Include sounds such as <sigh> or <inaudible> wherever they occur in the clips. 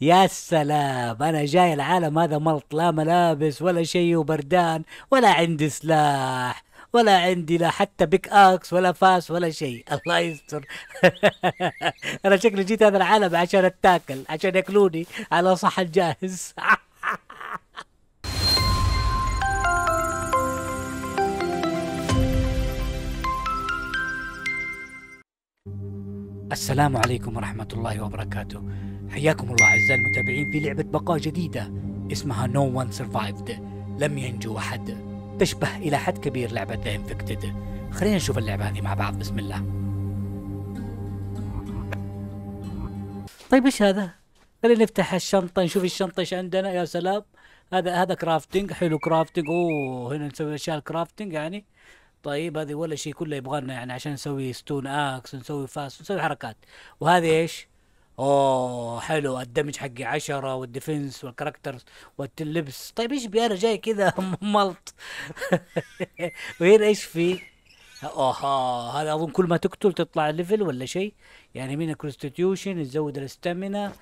يا سلام انا جاي العالم هذا ملط لا ملابس ولا شيء وبردان ولا عندي سلاح ولا عندي لا حتى بيك اكس ولا فاس ولا شيء <laughs> الله يستر <laughs> انا شكلي جيت هذا العالم عشان اتاكل عشان ياكلوني على صحن جاهز <laughs> السلام عليكم ورحمه الله وبركاته حياكم الله أعزائي المتابعين في لعبة بقاء جديدة اسمها No One Survived لم ينجو أحد تشبه إلى حد كبير لعبة ذا انفكتد خلينا نشوف اللعبة هذه مع بعض بسم الله طيب ايش هذا؟ خلينا نفتح الشنطة نشوف الشنطة ايش عندنا يا سلام هذا هذا كرافتنج حلو كرافتنج اوه هنا نسوي اشياء الكرافتنج يعني طيب هذه ولا شيء كله يبغى لنا يعني عشان نسوي ستون اكس نسوي فاس نسوي حركات وهذه ايش؟ اوه حلو الدمج حقي عشرة والديفنس والكاركترز واللبس طيب ايش بي انا جاي كذا <laughs> ملط <laughs> وين ايش في اوه هذا اظن كل ما تقتل تطلع ليفل ولا شيء يعني من الكونستيتيوشن يزود الاستامينا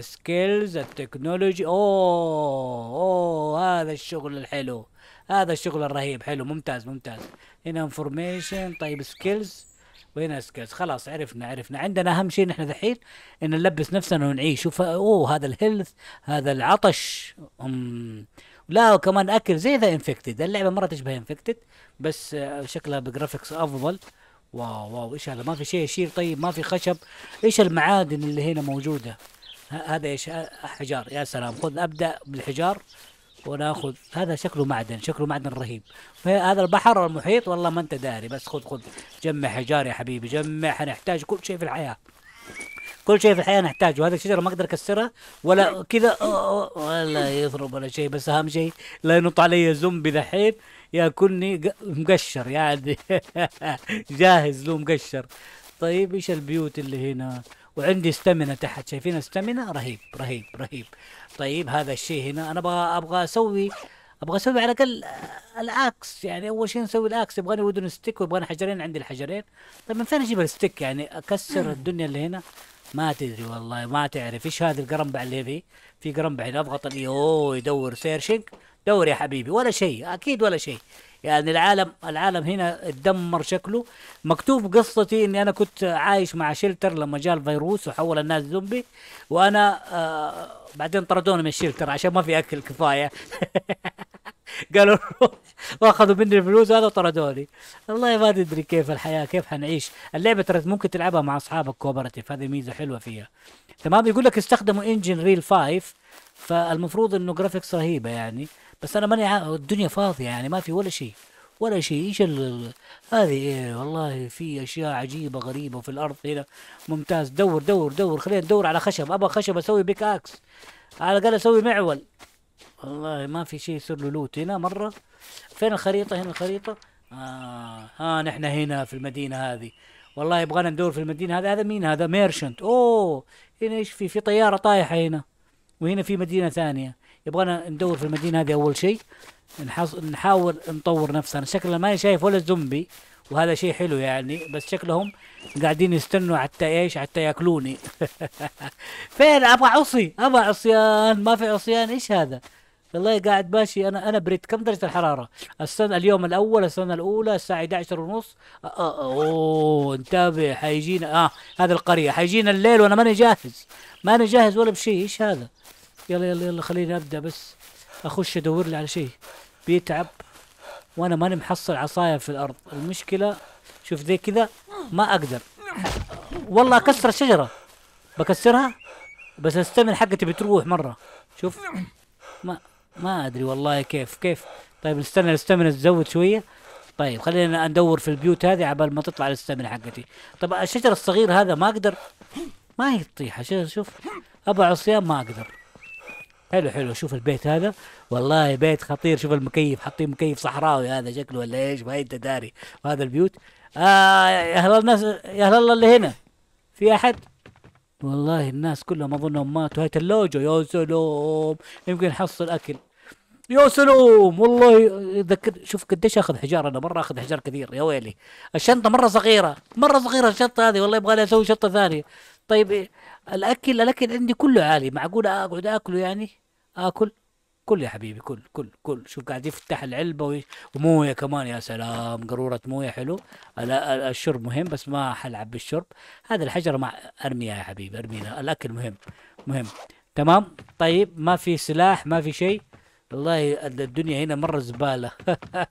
سكيلز التكنولوجي اوه اوه هذا الشغل الحلو هذا الشغل الرهيب حلو ممتاز ممتاز هنا انفورميشن طيب سكيلز بينسكس خلاص عرفنا عرفنا عندنا اهم شيء نحن ذحين ان نلبس نفسنا ونعيش وف... اوه هذا الهيلث هذا العطش أم... لا وكمان اكل زي ذا انفكتد اللعبه مره تشبه انفكتد بس آه، شكلها بجرافيكس افضل واو واو ايش هذا ما في شيء يشيل طيب ما في خشب ايش المعادن اللي هنا موجوده هذا ايش آه، حجار يا سلام خذ ابدا بالحجار وناخذ هذا شكله معدن شكله معدن رهيب هذا البحر والمحيط والله ما انت داري بس خذ خذ جمع حجار يا حبيبي جمع حنحتاج كل شيء في الحياه كل شيء في الحياه نحتاجه هذه الشجره ما اقدر اكسرها ولا كذا ولا يضرب ولا شيء بس اهم شيء لا ينط علي زومبي ذحين ياكلني مقشر يعني <laughs> جاهز له مقشر طيب ايش البيوت اللي هنا وعندي استمنة تحت شايفين استمنة رهيب رهيب رهيب طيب هذا الشيء هنا انا ابغى ابغى اسوي ابغى اسوي على الاقل الاكس يعني اول شيء نسوي الاكس يبغاني ودن ستيك ويبغاني حجرين عندي الحجرين طيب من فين اجيب الستيك يعني اكسر الدنيا اللي هنا ما تدري والله ما تعرف ايش هذا القرنبع اللي في في قرنبع هنا اضغط اوه يدور سيرشنج دور يا حبيبي ولا شيء اكيد ولا شيء يعني العالم العالم هنا اتدمر شكله مكتوب قصتي اني انا كنت عايش مع شلتر لما جاء الفيروس وحول الناس زومبي وانا آه بعدين طردوني من الشلتر عشان ما في اكل كفايه <laughs> قالوا <laughs> واخذوا مني الفلوس هذا وطردوني والله ما تدري كيف الحياه كيف حنعيش اللعبه ترى ممكن تلعبها مع اصحابك كوبرتيف هذه ميزه حلوه فيها تمام يقول لك استخدموا انجن ريل 5 فالمفروض انه جرافيكس رهيبه يعني بس انا ماني الدنيا فاضيه يعني ما في ولا شيء ولا شيء ايش ال... هذه ايه والله في اشياء عجيبه غريبه في الارض هنا ممتاز دور دور دور خلينا ندور على خشب ابغى خشب اسوي بيك اكس على الاقل اسوي معول والله ما في شيء يصير له لوت هنا مره فين الخريطه هنا الخريطه آه ها نحن هنا في المدينه هذه والله يبغانا ندور في المدينه هذا هذا مين هذا ميرشنت اوه هنا ايش في في طياره طايحه هنا وهنا في مدينه ثانيه يبغانا ندور في المدينه هذه اول شيء نحص... نحاول نطور نفسنا شكلنا ما شايف ولا زومبي وهذا شيء حلو يعني بس شكلهم قاعدين يستنوا حتى ايش حتى ياكلوني <laughs> فين ابغى عصي ابغى عصيان ما في عصيان ايش هذا والله قاعد ماشي انا انا بريت كم درجه الحراره السنه اليوم الاول السنه الاولى الساعه 11 ونص اوه انتبه حيجينا اه هذه القريه حيجينا الليل وانا ماني جاهز ماني جاهز ولا بشيء ايش هذا يلا يلا يلا خليني ابدا بس اخش ادور لي على شيء بيتعب وانا ماني محصل عصايه في الارض المشكله شوف زي كذا ما اقدر والله اكسر الشجره بكسرها بس السمن حقتي بتروح مره شوف ما ما ادري والله كيف كيف طيب نستنى السمنه تزود شويه طيب خلينا ندور في البيوت هذه عبال ما تطلع السمنه حقتي طب الشجر الصغير هذا ما اقدر ما يطيح شوف ابو عصيان ما اقدر حلو حلو شوف البيت هذا والله بيت خطير شوف المكيف حاطين مكيف صحراوي هذا شكله ولا ايش ما انت داري هذا البيوت آه يا اهل الناس يا اهل الله اللي هنا في احد والله الناس كلهم اظنهم ماتوا هاي تلوجو يا سلام يمكن نحصل اكل يا سلام والله ذكر شوف قديش اخذ حجار انا مره اخذ حجار كثير يا ويلي الشنطه مره صغيره مره صغيره الشنطه هذه والله يبغى لي اسوي شنطه ثانيه طيب الاكل الاكل عندي كله عالي معقول اقعد اكله يعني اكل آه، كل يا حبيبي كل كل كل شوف قاعد يفتح العلبه ومويه كمان يا سلام قاروره مويه حلو الشرب مهم بس ما حلعب بالشرب هذا الحجر مع ارميها يا حبيبي ارميها الاكل مهم مهم تمام طيب ما في سلاح ما في شيء والله الدنيا هنا مرة زبالة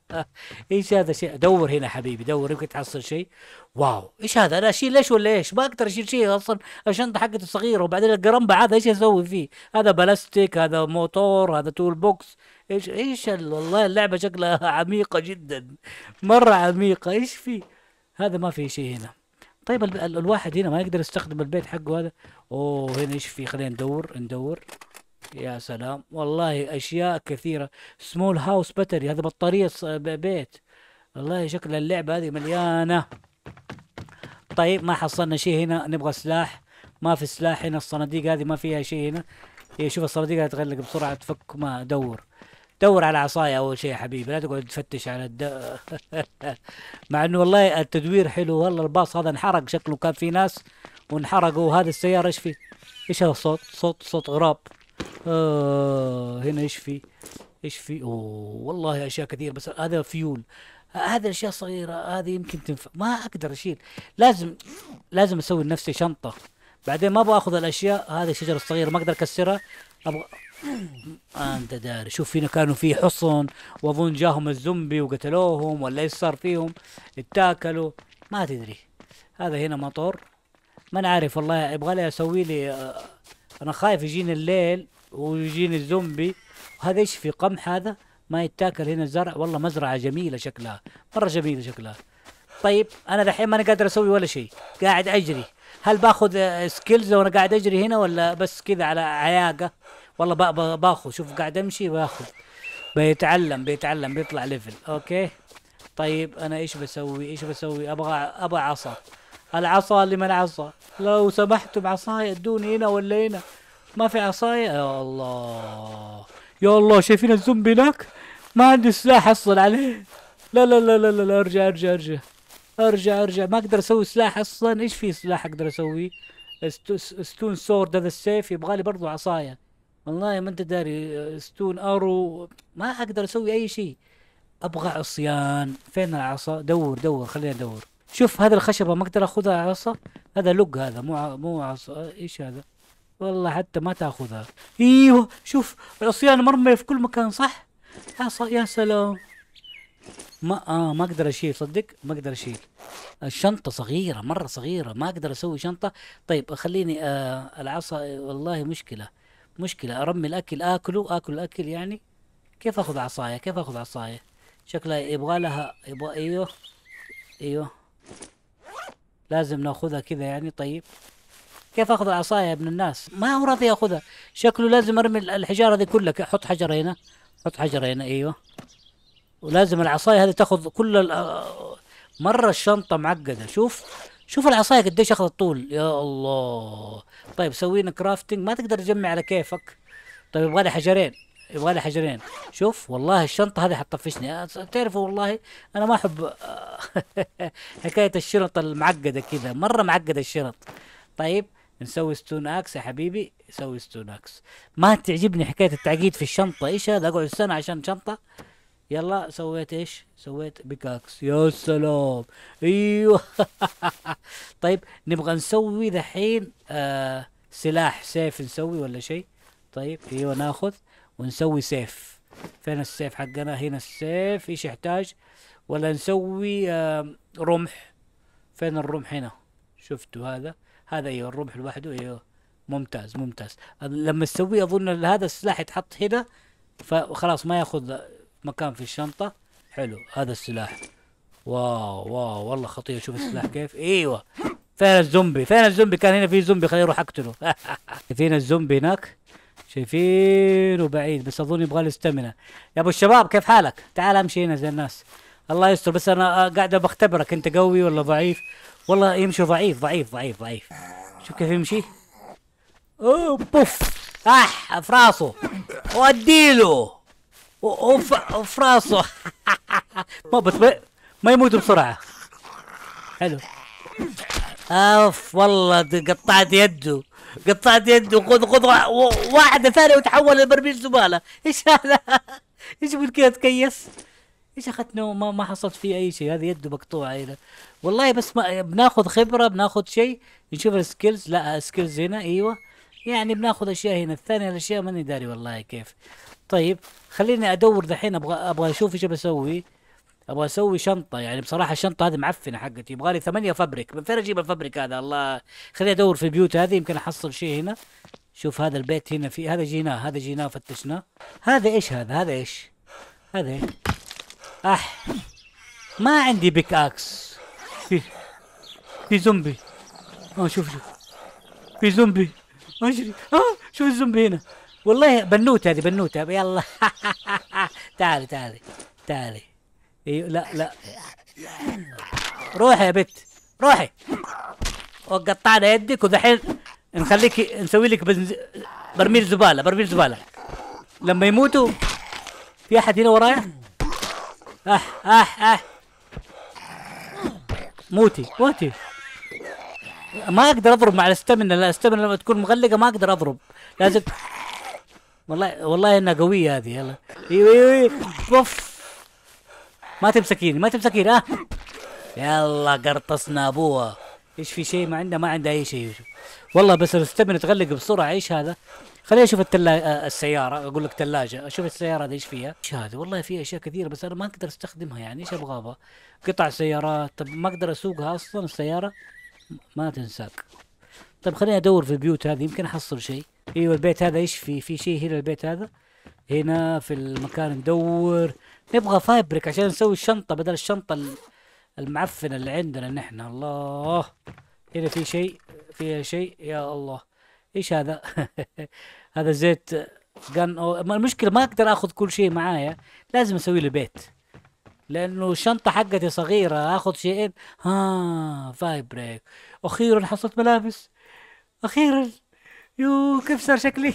<laughs> ايش هذا شيء دور هنا حبيبي دور يمكن تحصل شيء واو ايش هذا انا اشيل ليش ولا ايش ما اقدر اشيل شيء اصلا الشنطة حقتي صغيرة وبعدين القرنبع هذا ايش اسوي فيه هذا بلاستيك هذا موتور هذا تول بوكس ايش ايش والله اللعبة شكلها عميقة جدا مرة عميقة ايش في هذا ما في شيء هنا طيب ال ال الواحد هنا ما يقدر يستخدم البيت حقه هذا اوه هنا ايش في خلينا ندور ندور يا سلام والله اشياء كثيره سمول هاوس باتري هذا بطاريه بيت والله شكل اللعبه هذه مليانه طيب ما حصلنا شيء هنا نبغى سلاح ما في سلاح هنا الصناديق هذه ما فيها شيء هنا هي شوف الصناديق تغلق بسرعه تفك ما دور دور على عصاية أول شيء يا حبيبي لا تقعد تفتش على الد... <laughs> مع إنه والله التدوير حلو والله الباص هذا انحرق شكله كان في ناس وانحرقوا وهذه السيارة إيش فيه؟ إيش هذا الصوت؟ صوت صوت غراب آه هنا ايش في؟ اوه والله اشياء كثير بس هذا فيول هذه الاشياء الصغيره هذه يمكن تنفع ما اقدر اشيل لازم لازم اسوي لنفسي شنطه بعدين ما ابغى اخذ الاشياء هذه الشجره الصغيره ما اقدر اكسرها ابغى انت داري شوف هنا كانوا في حصن واظن جاهم الزومبي وقتلوهم ولا ايش صار فيهم اتاكلوا ما تدري هذا هنا مطر ما انا عارف والله يبغى لي اسوي لي آه، انا خايف يجيني الليل ويجيني الزومبي وهذا ايش في قمح هذا ما يتاكل هنا الزرع والله مزرعه جميله شكلها مره جميله شكلها طيب انا دحين ما انا قادر اسوي ولا شيء قاعد اجري هل باخذ سكيلز وانا قاعد اجري هنا ولا بس كذا على عياقه والله باخذ شوف قاعد امشي باخذ بيتعلم بيتعلم بيطلع ليفل اوكي طيب انا ايش بسوي ايش بسوي ابغى ابغى عصا العصا لمن عصا لو سمحتم عصاي ادوني هنا ولا هنا ما في عصاية يا الله يا الله شايفين الزومبي هناك ما عندي سلاح احصل عليه لا لا لا لا لا, ارجع ارجع ارجع ارجع ارجع ما اقدر اسوي سلاح اصلا ايش في سلاح اقدر اسويه ستون سورد هذا السيف يبغى لي برضه عصايه والله ما انت داري ستون ارو ما اقدر اسوي اي شيء ابغى عصيان فين العصا دور دور خلينا ندور شوف هذا الخشبه ما اقدر اخذها عصا هذا لق هذا مو مو عصا ايش هذا والله حتى ما تاخذها ايوه شوف العصيان مرمي في كل مكان صح يا سلام ما آه ما اقدر اشيل صدق ما اقدر اشيل الشنطة صغيرة مرة صغيرة ما اقدر اسوي شنطة طيب خليني آه العصا والله مشكلة مشكلة ارمي الاكل اكله اكل الاكل يعني كيف اخذ عصاية كيف اخذ عصاية شكلها يبغى لها يبغى ايوه ايوه لازم ناخذها كذا يعني طيب كيف اخذ العصايه يا ابن الناس ما هو راضي ياخذها شكله لازم ارمي الحجاره دي كلها احط حجر هنا حط حجر هنا ايوه ولازم العصايه هذه تاخذ كل آه، مره الشنطه معقده شوف شوف العصايه قديش اخذت طول يا الله طيب سوينا كرافتنج ما تقدر تجمع على كيفك طيب يبغى لي حجرين يبغى لي حجرين شوف والله الشنطه هذه حتطفشني أه، تعرفوا والله انا ما احب آه، <laughs> حكايه الشنط المعقده كذا مره معقده الشنط طيب نسوي ستون اكس يا حبيبي سوي ستون اكس ما تعجبني حكايه التعقيد في الشنطه ايش هذا اقعد سنه عشان شنطه يلا سويت ايش سويت بيكاكس يا سلام ايوه <laughs> طيب نبغى نسوي ذحين آه سلاح سيف نسوي ولا شيء طيب ايوه ناخذ ونسوي سيف فين السيف حقنا هنا السيف ايش يحتاج ولا نسوي آه رمح فين الرمح هنا شفتوا هذا هذا ايوه الرمح لوحده ايوه ممتاز ممتاز لما تسويه اظن هذا السلاح يتحط هنا فخلاص ما ياخذ مكان في الشنطه حلو هذا السلاح واو واو والله خطير شوف السلاح كيف ايوه فين الزومبي فين الزومبي كان هنا في زومبي خليني اروح اقتله شايفين <laughs> الزومبي هناك شايفينه بعيد بس اظن يبغى الاستمنة يا ابو الشباب كيف حالك تعال امشي هنا زي الناس الله يستر بس انا قاعد بختبرك انت قوي ولا ضعيف والله يمشي ضعيف ضعيف ضعيف ضعيف شوف كيف يمشي اوه بوف اح في راسه واديله في راسه <laughs> ما بس ما يموت بسرعه حلو اوف والله قطعت يده قطعت يده خذ خذ واحده ثانيه وتحول لبرميل زباله ايش هذا <laughs> ايش كذا تكيس؟ ايش نوم ما ما حصلت فيه اي شيء هذه يده مقطوعه هنا والله بس ما بناخذ خبره بناخذ شيء نشوف السكيلز لا سكيلز هنا ايوه يعني بناخذ اشياء هنا الثانيه الاشياء ماني داري والله كيف طيب خليني ادور دحين ابغى ابغى اشوف ايش بسوي ابغى اسوي شنطه يعني بصراحه الشنطه هذه معفنه حقتي يبغى لي ثمانيه فبرك من فين اجيب الفبرك هذا الله خليني ادور في البيوت هذه يمكن احصل شيء هنا شوف هذا البيت هنا في هذا جيناه هذا جيناه فتشناه هذا ايش هذا هذا ايش هذا اح ah, ما عندي بيك اكس في في زومبي اه شوف شوف في زومبي اجري آه،, اه شوف الزومبي هنا والله بنوته هذه بنوته يلا <laughs> تعالي تعالي تعالي ايوه لا لا روحي يا بت روحي وقطعنا يدك ودحين نخليك نسوي لك بنز... برميل زباله برميل زباله لما يموتوا في احد هنا ورايا اح اح اح موتي موتي ما اقدر اضرب مع الاستمنه الاستمنه لما تكون مغلقه ما اقدر اضرب لازم والله والله انها قويه هذه يلا ايوه ايوه اوف ما تمسكيني ما تمسكيني ها آه. يلا قرطسنا ابوها ايش في شيء ما عنده ما عنده اي شيء والله بس الاستمنه تغلق بسرعه ايش هذا خليني اشوف التلا... آه، السياره اقول لك ثلاجه اشوف السياره هذه ايش فيها ايش هذا والله في اشياء كثيره بس انا ما اقدر استخدمها يعني ايش ابغاها قطع سيارات طب ما اقدر اسوقها اصلا السياره ما تنساك طب خليني ادور في البيوت هذه يمكن احصل شيء ايوه البيت هذا ايش فيه في شيء هنا البيت هذا هنا في المكان ندور نبغى فايبرك عشان نسوي الشنطه بدل الشنطه المعفنه اللي عندنا نحن الله هنا في شيء فيها شيء يا الله ايش هذا <laughs> هذا زيت كان المشكله ما اقدر اخذ كل شيء معايا لازم اسوي له بيت لانه الشنطه حقتي صغيره اخذ شيئين ها فايبريك بريك اخيرا حصلت ملابس اخيرا يو كيف صار شكلي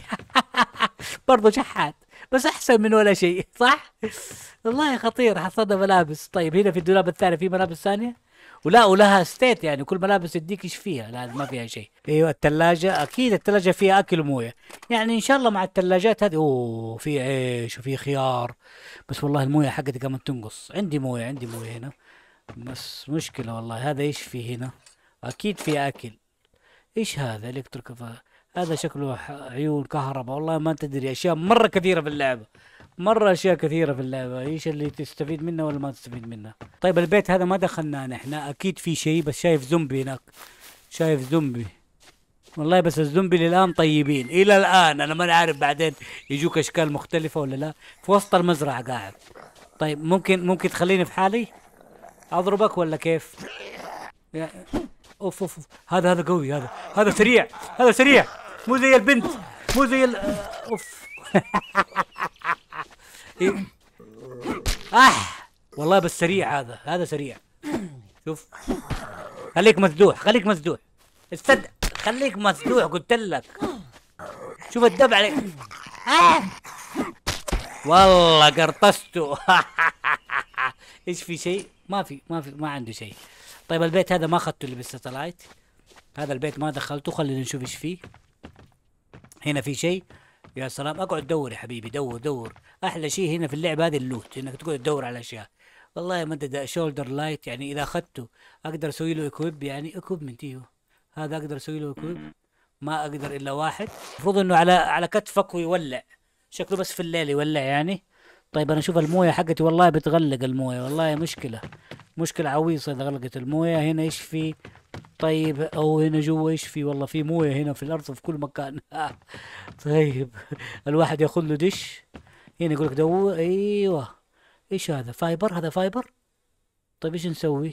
<laughs> برضه شحات بس احسن من ولا شيء صح <laughs> والله خطير حصلنا ملابس طيب هنا في الدولاب الثاني في ملابس ثانيه ولا ولها ستيت يعني كل ملابس يديك ايش فيها لا ما فيها شيء ايوه الثلاجه اكيد الثلاجه فيها اكل ومويه يعني ان شاء الله مع الثلاجات هذه اوه في عيش وفي خيار بس والله المويه حقتي قامت تنقص عندي مويه عندي مويه هنا بس مشكله والله هذا ايش في هنا اكيد في اكل ايش هذا الكتروكفا هذا شكله عيون كهرباء والله ما تدري اشياء مره كثيره باللعبه مره اشياء كثيره في اللعبه ايش اللي تستفيد منه ولا ما تستفيد منه طيب البيت هذا ما دخلنا نحن اكيد في شيء بس شايف زومبي هناك شايف زومبي والله بس الزومبي للان طيبين الى الان انا ما عارف بعدين يجوك اشكال مختلفه ولا لا في وسط المزرعه قاعد طيب ممكن ممكن تخليني في حالي اضربك ولا كيف يا... اوف اوف هذا هذا قوي هذا هذا سريع هذا سريع مو زي البنت مو زي اوف <laughs> إيه؟ اه والله بس سريع هذا هذا سريع شوف خليك مسدوح خليك مسدوح استد خليك مسدوح قلت لك شوف الدب عليك آه. والله قرطسته <laughs> ايش في شيء ما في ما في ما عنده شيء طيب البيت هذا ما اخذته اللي بالستلايت هذا البيت ما دخلته خلينا نشوف ايش فيه هنا في شيء يا سلام اقعد دور يا حبيبي دور دور احلى شيء هنا في اللعبه هذه اللوت انك تقعد تدور على اشياء والله ما ده شولدر لايت يعني اذا اخذته اقدر اسوي له اكويب يعني اكويبمنت ايوه هذا اقدر اسوي له اكويب ما اقدر الا واحد المفروض انه على على كتفك ويولع شكله بس في الليل يولع يعني طيب انا اشوف المويه حقتي والله بتغلق المويه والله مشكله مشكله عويصه اذا غلقت المويه هنا ايش في طيب او هنا جوا ايش في والله في مويه هنا في الارض في كل مكان <laughs> طيب الواحد ياخذ له دش هنا يقول لك دو ايوه ايش هذا فايبر هذا فايبر طيب ايش نسوي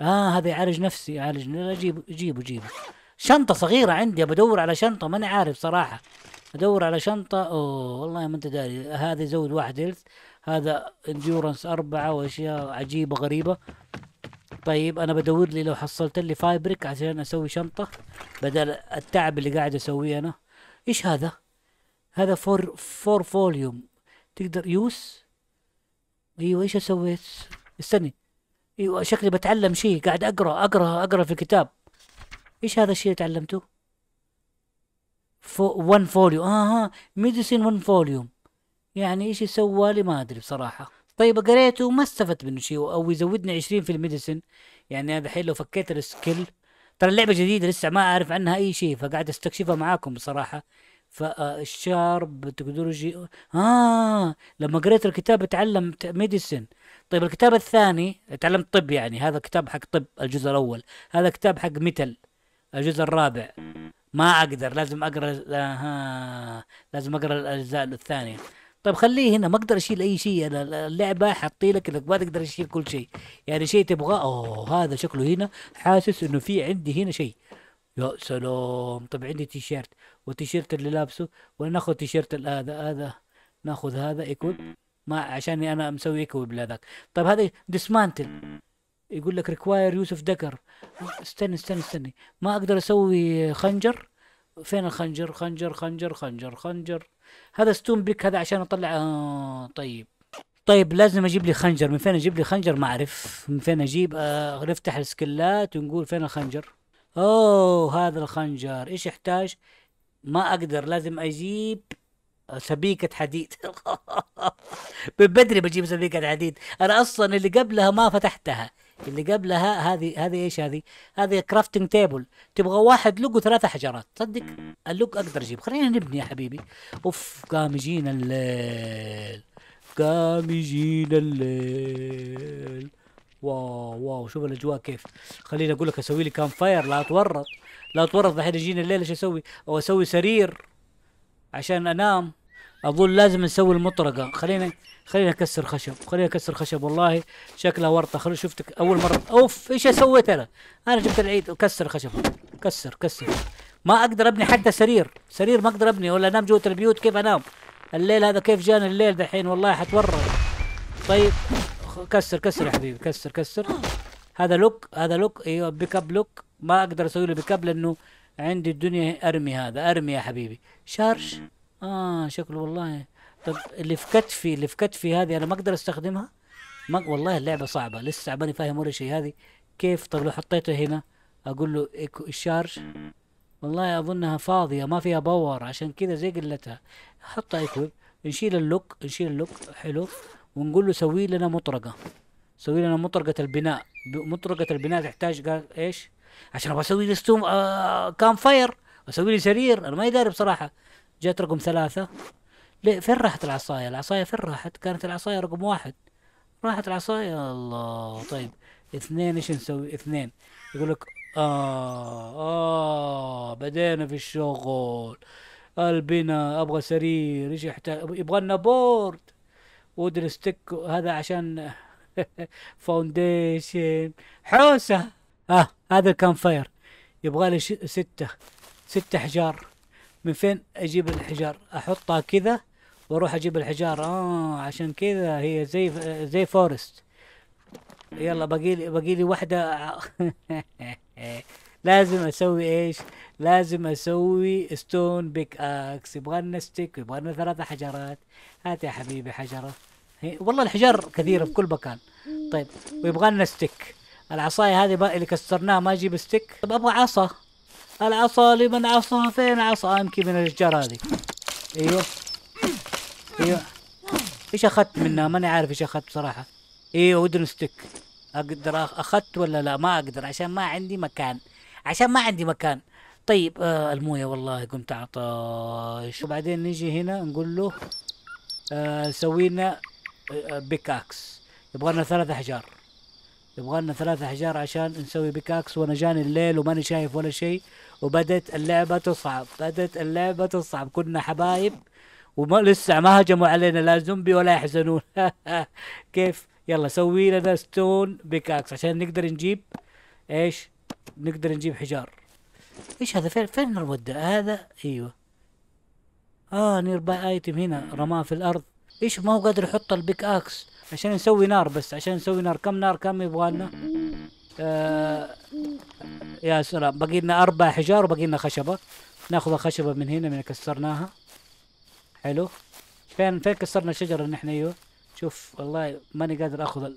اه هذا يعالج نفسي يعالج اجيب جيبه جيبه شنطه صغيره عندي بدور على شنطه ماني عارف صراحه ادور على شنطه اوه والله ما انت داري هذا يزود واحد هيلث هذا انديورنس اربعه واشياء عجيبه غريبه طيب انا بدور لي لو حصلت لي فايبريك عشان اسوي شنطه بدل التعب اللي قاعد اسويه انا ايش هذا هذا فور فور فوليوم تقدر يوس ايوه ايش سويت استني ايوه شكلي بتعلم شيء قاعد اقرا اقرا اقرا في الكتاب ايش هذا الشيء اللي تعلمته ون فوليوم اه, آه، ميديسين ون فوليوم يعني ايش سوى لي ما ادري بصراحه طيب قريته وما استفدت منه شيء او يزودني 20 في الميديسين يعني انا الحين لو فكيت السكيل ترى اللعبه جديده لسه ما اعرف عنها اي شيء فقاعد استكشفها معاكم بصراحه فالشارب آه، تكنولوجي اه لما قريت الكتاب تعلمت ميديسن طيب الكتاب الثاني تعلمت طب يعني هذا كتاب حق طب الجزء الاول هذا كتاب حق ميتال الجزء الرابع ما اقدر لازم اقرا آه، ها لازم اقرا الاجزاء الثانيه طيب خليه هنا ما اقدر اشيل اي شيء انا اللعبه حاطي لك انك ما تقدر تشيل كل شيء يعني شيء تبغاه اوه هذا شكله هنا حاسس انه في عندي هنا شيء يا سلام طيب عندي تيشيرت والتيشيرت اللي لابسه وناخذ تيشيرت هذا هذا ناخذ هذا يكون ما عشان انا مسوي ايكويب لهذاك طيب هذا ديسمانتل يقول لك ريكواير يوسف دكر استنى استنى استنى ما اقدر اسوي خنجر فين الخنجر خنجر خنجر خنجر خنجر هذا ستون بيك هذا عشان اطلع آه طيب طيب لازم اجيب لي خنجر من فين اجيب لي خنجر ما اعرف من فين اجيب آه نفتح السكلات ونقول فين الخنجر اوه هذا الخنجر ايش يحتاج ما اقدر لازم اجيب سبيكة حديد <laughs> من بدري بجيب سبيكة حديد انا اصلا اللي قبلها ما فتحتها اللي قبلها هذه هذه ايش هذه؟ هذه كرافتنج تيبل تبغى واحد لوج ثلاثة حجرات تصدق اللوج اقدر اجيب خلينا نبني يا حبيبي اوف قام يجينا الليل قام يجينا الليل واو واو شوف الاجواء كيف خليني اقول لك اسوي لي كام فاير لا اتورط لا اتورط الحين يجينا الليل ايش اسوي؟ او اسوي سرير عشان انام اظن لازم نسوي المطرقه خلينا خليني اكسر خشب خليني اكسر خشب والله شكلها ورطه خلينا شفتك اول مره اوف ايش سويت انا انا جبت العيد وكسر خشب كسر كسر ما اقدر ابني حتى سرير سرير ما اقدر ابني ولا انام جوه البيوت كيف انام الليل هذا كيف جانا الليل دحين والله حتورط طيب كسر كسر يا حبيبي كسر كسر هذا لوك هذا لوك ايوه بيك اب لوك ما اقدر اسوي له بيك اب لانه عندي الدنيا ارمي هذا ارمي يا حبيبي شارج اه شكله والله طب اللي في كتفي اللي في كتفي هذه انا ما اقدر استخدمها ما والله اللعبه صعبه لسه عباني فاهم ولا شيء هذه كيف طب لو حطيته هنا اقول له الشارج والله اظنها فاضيه ما فيها باور عشان كذا زي قلتها حطها ايكويب نشيل اللوك نشيل اللوك حلو ونقول له سوي لنا مطرقه سوي لنا مطرقه البناء مطرقه البناء تحتاج قال ايش عشان ابغى اسوي لي ستوم آه كام فاير اسوي لي سرير انا ما يداري بصراحه جات رقم ثلاثة ليه فين راحت العصاية العصاية فين راحت كانت العصاية رقم واحد راحت العصاية الله طيب اثنين ايش نسوي اثنين يقول لك آه آه بدينا في الشغل البنا ابغى سرير ايش يحتاج يبغى لنا بورد ودر ستيك هذا عشان فاونديشن <laughs> حوسه ها آه هذا كان فاير يبغى لي ستة ستة حجار من فين اجيب الحجار احطها كذا واروح اجيب الحجاره اه عشان كذا هي زي زي فورست يلا باقي لي باقي لي واحده <laughs> لازم اسوي ايش لازم اسوي ستون بيك اكس يبغى لنا ستيك يبغى لنا ثلاثة حجرات هات يا حبيبي حجرة والله الحجر كثيرة في كل مكان طيب ويبغى لنا ستيك العصاية هذه اللي كسرناها ما اجيب ستيك طب ابغى عصا العصا لمن عصا فين عصا امكي من الاشجار هذه ايوه ايوه ايش اخذت منها؟ ماني عارف ايش اخذت بصراحه ايوه ودن ستيك اقدر اخذت ولا لا ما اقدر عشان ما عندي مكان عشان ما عندي مكان طيب آه المويه والله قمت عطاش. وبعدين نجي هنا نقول له آه سوي لنا آه، بيكاكس يبغى لنا ثلاث احجار يبغى لنا ثلاث احجار عشان نسوي بيكاكس وانا جاني الليل وماني شايف ولا شيء وبدت اللعبه تصعب بدت اللعبه تصعب كنا حبايب وما لسه ما هجموا علينا لا زومبي ولا يحزنون <laughs> كيف يلا سوي لنا ستون بيكاكس عشان نقدر نجيب ايش نقدر نجيب حجار ايش هذا فين فين المودة هذا ايوه اه نير باي ايتم هنا رماه في الارض ايش ما هو قادر يحط البيك اكس عشان نسوي نار بس عشان نسوي نار كم نار كم يبغى لنا آه يا سلام باقي لنا اربع حجار وباقي لنا خشبه ناخذ خشبه من هنا من كسرناها حلو فين فين كسرنا الشجره نحن ايوه شوف والله ماني قادر اخذ ال...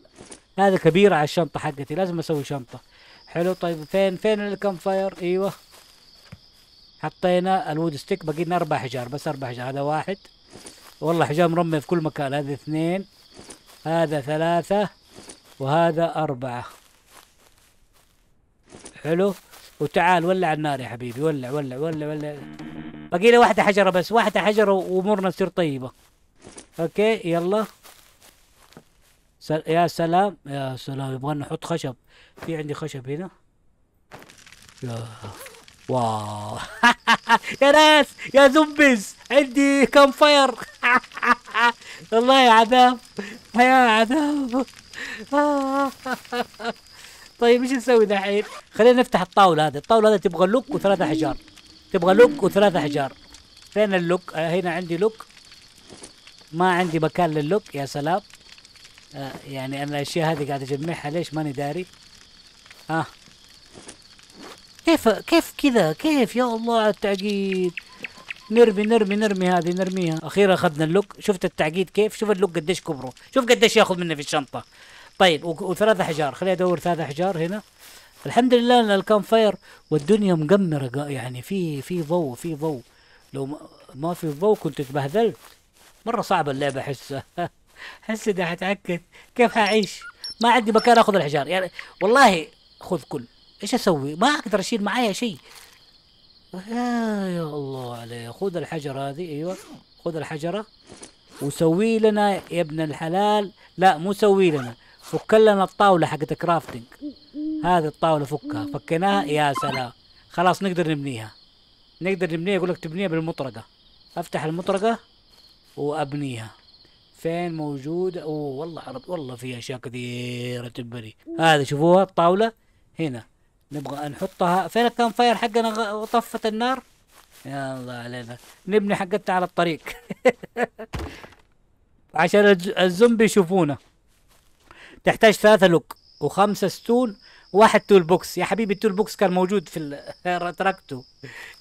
هذا كبيره على الشنطه حقتي لازم اسوي شنطه حلو طيب فين فين الكم فاير ايوه حطينا الود ستيك باقي لنا اربع حجار بس اربع حجار هذا واحد والله حجار مرمي في كل مكان هذا اثنين هذا ثلاثة وهذا أربعة حلو وتعال ولع النار يا حبيبي ولع ولع ولع ولع باقي لي واحده حجره بس واحده حجره وامورنا تصير طيبه اوكي يلا سل... يا سلام يا سلام يبغى نحط خشب في عندي خشب هنا يا واو <laughs> يا ناس يا زومبيز عندي كم فاير <laughs> والله يا عذاب يا عذاب <laughs> طيب ايش نسوي دحين؟ خلينا نفتح الطاوله هذه، الطاوله هذه تبغى لوك وثلاثة حجار تبغى لوك وثلاث احجار فين اللوك آه هنا عندي لوك ما عندي مكان للوك يا سلام آه يعني انا الاشياء هذه قاعد اجمعها ليش ماني داري ها آه. كيف كيف كذا كيف يا الله على التعقيد نرمي نرمي نرمي هذه نرميها اخيرا اخذنا اللوك شفت التعقيد كيف شوف اللوك قديش كبره شوف قديش ياخذ منه في الشنطه طيب وثلاث احجار خليني ادور ثلاث احجار هنا الحمد لله ان الكام فاير والدنيا مقمره يعني في في ضوء في ضوء لو ما في ضوء كنت تبهذلت مره صعبه اللعبه احسها <laughs> احس اذا حتعكت كيف حاعيش ما عندي مكان اخذ الحجار يعني والله خذ كل ايش اسوي ما اقدر اشيل معايا شيء يا, آه، يا الله عليه خذ الحجره هذه ايوه خذ الحجره وسوي لنا يا ابن الحلال لا مو سوي لنا فك لنا الطاوله حقت كرافتنج هذه الطاولة فكها فكيناها يا سلام خلاص نقدر نبنيها نقدر نبنيها يقول لك تبنيها بالمطرقة افتح المطرقة وابنيها فين موجودة اوه والله عرض والله في اشياء كثيرة تبني هذه شوفوها الطاولة هنا نبغى نحطها فين الكام فاير حقنا طفت النار يا الله علينا نبني حقتنا على الطريق <laughs> عشان الزومبي يشوفونا تحتاج ثلاثة لوك وخمسة ستون واحد تول بوكس يا حبيبي التول بوكس كان موجود في <laughs> تركته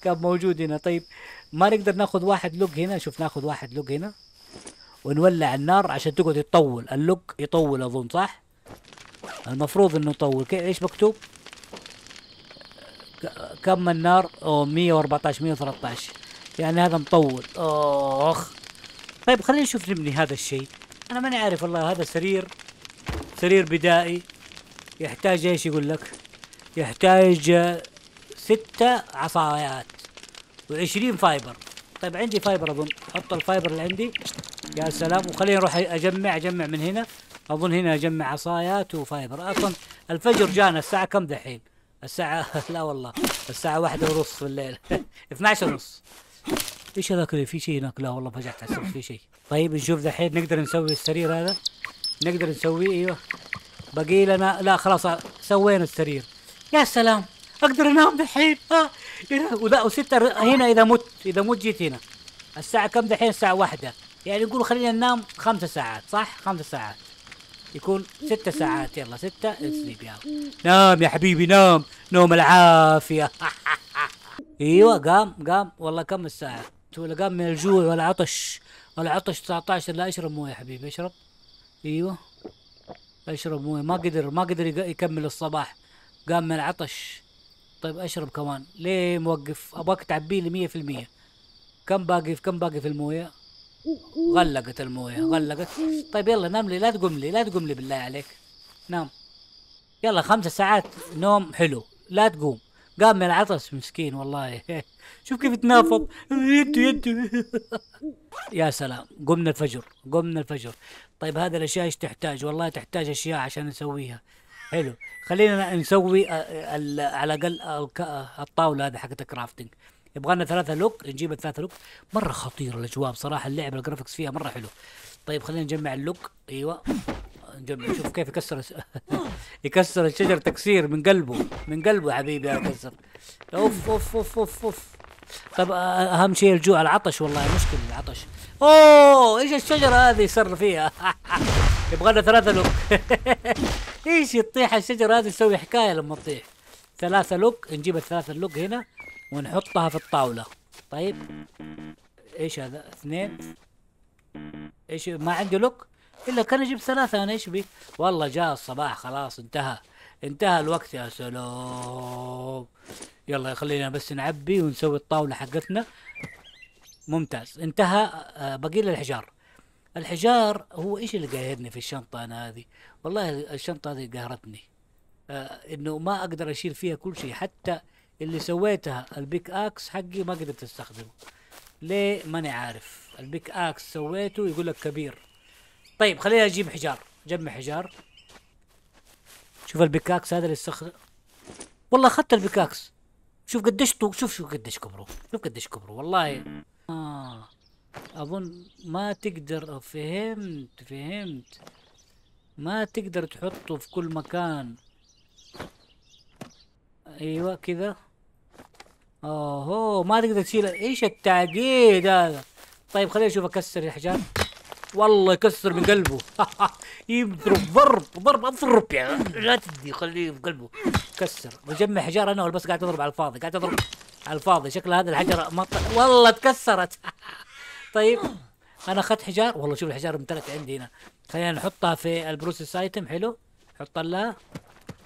كان موجود هنا طيب ما نقدر ناخذ واحد لوج هنا شوف ناخذ واحد لوج هنا ونولع النار عشان تقعد تطول اللوج يطول اظن صح المفروض انه يطول ايش مكتوب كم النار او 114 113 يعني هذا مطول اخ طيب خلينا نشوف نبني هذا الشيء انا ماني عارف والله هذا سرير سرير بدائي يحتاج ايش يقول لك يحتاج ستة عصايات وعشرين فايبر طيب عندي فايبر اظن حط الفايبر اللي عندي يا سلام وخليني اروح اجمع اجمع من هنا اظن هنا اجمع عصايات وفايبر اصلا الفجر جانا الساعة كم دحين الساعة <laughs> لا والله الساعة واحدة ونص في الليل 12 <laughs> ونص ايش هذاك اللي في شيء هناك لا والله فجعت على في شيء طيب نشوف دحين نقدر نسوي السرير هذا نقدر نسويه ايوه بقي لنا لا خلاص سوينا السرير يا سلام اقدر انام دحين آه. ولا وستة هنا اذا مت اذا مت جيت هنا الساعة كم دحين الساعة واحدة يعني نقول خلينا ننام خمسة ساعات صح خمسة ساعات يكون ستة ساعات يلا ستة سليب يلا نام يا حبيبي نام نوم العافية <laughs> ايوه قام قام والله كم الساعة ولا قام من الجوع والعطش والعطش 19 لا اشرب مويه يا حبيبي اشرب ايوه اشرب مويه ما قدر ما قدر يكمل الصباح قام من العطش طيب اشرب كمان ليه موقف ابغاك تعبيه لي 100% كم باقي كم باقي في المويه غلقت المويه غلقت طيب يلا نام لي لا تقوم لي لا تقوم لي بالله عليك نام يلا خمسة ساعات نوم حلو لا تقوم قام من العطس مسكين والله <laughs> شوف كيف تنافض يده يده <laughs> يا سلام قمنا الفجر قمنا الفجر طيب هذا الاشياء ايش تحتاج والله تحتاج اشياء عشان نسويها حلو خلينا نسوي آه، آه، على الاقل آه، الطاوله هذه حقت الكرافتنج يبغى لنا ثلاثة لوك نجيب الثلاثة لوك مرة خطير الأجواء بصراحة اللعبة الجرافكس فيها مرة حلو طيب خلينا نجمع اللوك أيوه شوف كيف يكسر <laughs> يكسر الشجر تكسير من قلبه من قلبه حبيبي يا كسر اوف اوف اوف اوف اوف طب اهم شيء الجوع العطش والله مشكله العطش اوه ايش الشجره هذه يسر فيها <laughs> يبغى لنا ثلاثه لوك <laughs> ايش تطيح الشجره هذه تسوي حكايه لما تطيح ثلاثه لوك نجيب الثلاثه لوك هنا ونحطها في الطاوله طيب ايش هذا اثنين ايش ما عندي لوك الا كان يجيب ثلاثه انا ايش بي والله جاء الصباح خلاص انتهى انتهى الوقت يا سلام يلا خلينا بس نعبي ونسوي الطاوله حقتنا ممتاز انتهى آه، بقي لي الحجار الحجار هو ايش اللي قاهرني في الشنطه انا هذه والله الشنطه هذه قهرتني آه، انه ما اقدر اشيل فيها كل شيء حتى اللي سويتها البيك اكس حقي ما قدرت استخدمه ليه ماني عارف البيك اكس سويته يقول لك كبير طيب خلينا نجيب حجار جمع حجار شوف البكاكس هذا اللي استخدم والله اخذت البكاكس شوف قديش طو شوف شوف قديش كبروا شوف قديش كبروا والله آه. اظن ما تقدر فهمت فهمت ما تقدر تحطه في كل مكان ايوه كذا اوهو ما تقدر تشيل ايش التعقيد هذا طيب خليني اشوف اكسر الحجار والله يكسر من قلبه <laughs> يضرب ضرب ضرب اضرب يعني لا تدي خليه في قلبه كسر بجمع حجار انا بس قاعد اضرب على الفاضي قاعد اضرب على الفاضي شكل هذا الحجر مط... والله تكسرت <laughs> طيب انا اخذت حجار والله شوف الحجار امتلت عندي هنا خلينا نحطها في البروسيس ايتم حلو حط لها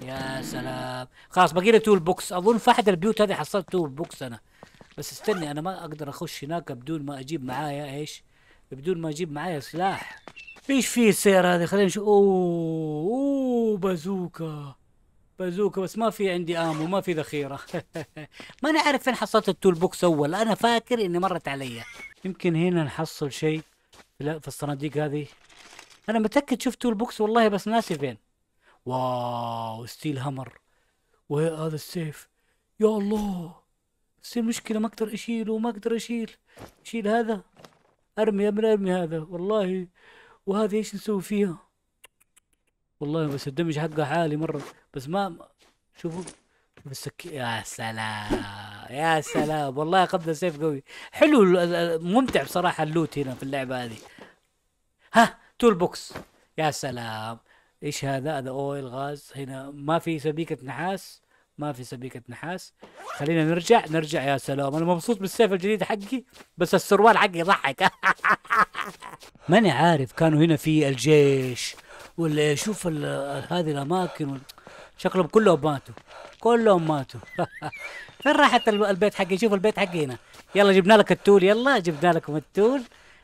يا سلام خلاص باقي لي تول بوكس اظن في احد البيوت هذه حصلت تول بوكس انا بس استني انا ما اقدر اخش هناك بدون ما اجيب معايا ايش بدون ما اجيب معايا سلاح ايش في السيارة هذه خلينا نشوف اوه اوه بازوكا بازوكا بس ما في عندي امو ما في ذخيرة <laughs> ما انا عارف فين حصلت التول بوكس اول انا فاكر اني مرت علي يمكن هنا نحصل شيء لا في الصناديق هذه انا متأكد شفت تول بوكس والله بس ناسي فين واو ستيل هامر وهذا السيف يا الله بس المشكلة ما اقدر اشيله ما اقدر اشيل اشيل هذا ارمي ابن ارمي هذا والله وهذا ايش نسوي فيها والله بس الدمج حقه عالي مره بس ما شوفوا بس يا سلام يا سلام والله قبل سيف قوي حلو ممتع بصراحه اللوت هنا في اللعبه هذه ها تول بوكس يا سلام ايش هذا هذا اويل غاز هنا ما في سبيكه نحاس ما في سبيكة نحاس خلينا نرجع نرجع يا سلام انا مبسوط بالسيف الجديد حقي بس السروال حقي يضحك <laughs> ماني عارف كانوا هنا في الجيش ولا شوف هذه الاماكن شكلهم كلهم ماتوا كلهم ماتوا <laughs> فين راحت البيت حقي شوف البيت حقي هنا يلا جبنا لك التول يلا جبنا لكم التول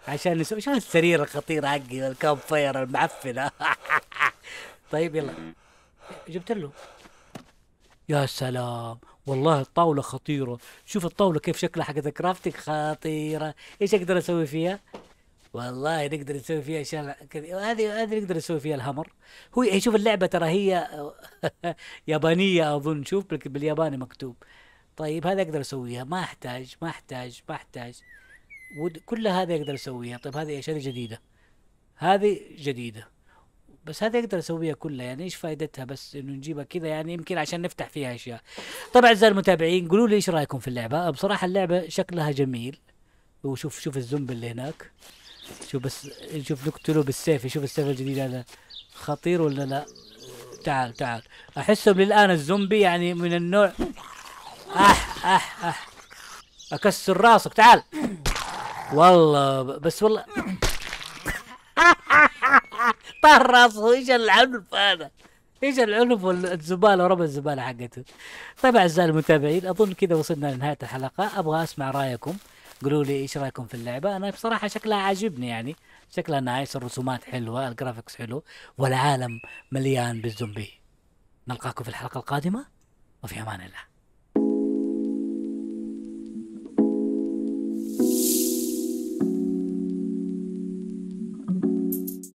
عشان نسوي شلون السرير الخطير حقي والكامب فاير المعفن <laughs> طيب يلا جبت له يا سلام والله الطاولة خطيرة شوف الطاولة كيف شكلها حقت كرافتك خطيرة ايش اقدر اسوي فيها والله نقدر نسوي فيها اشياء هذه هذه نقدر نسوي فيها الهمر هو يعني شوف اللعبة ترى هي <laughs> يابانية اظن شوف بالياباني مكتوب طيب هذا اقدر اسويها ما احتاج ما احتاج ما احتاج كل هذا اقدر اسويها طيب هذه اشياء جديدة هذه جديدة بس هذا يقدر اسويها كلها يعني ايش فائدتها بس انه نجيبها كذا يعني يمكن عشان نفتح فيها اشياء طبعا اعزائي المتابعين قولوا لي ايش رايكم في اللعبه بصراحه اللعبه شكلها جميل وشوف شوف الزومبي اللي هناك شوف بس شوف نقتله بالسيف شوف السيف الجديد هذا خطير ولا لا تعال تعال احسهم للان الزومبي يعني من النوع اح اح اح اكسر راسك تعال والله بس والله طار راسه ايش العنف هذا ايش العنف والزباله ورب الزباله حقته طيب اعزائي المتابعين اظن كذا وصلنا لنهايه الحلقه ابغى اسمع رايكم قولوا لي ايش رايكم في اللعبه انا بصراحه شكلها عاجبني يعني شكلها نايس الرسومات حلوه الجرافيكس حلو والعالم مليان بالزومبي نلقاكم في الحلقه القادمه وفي امان الله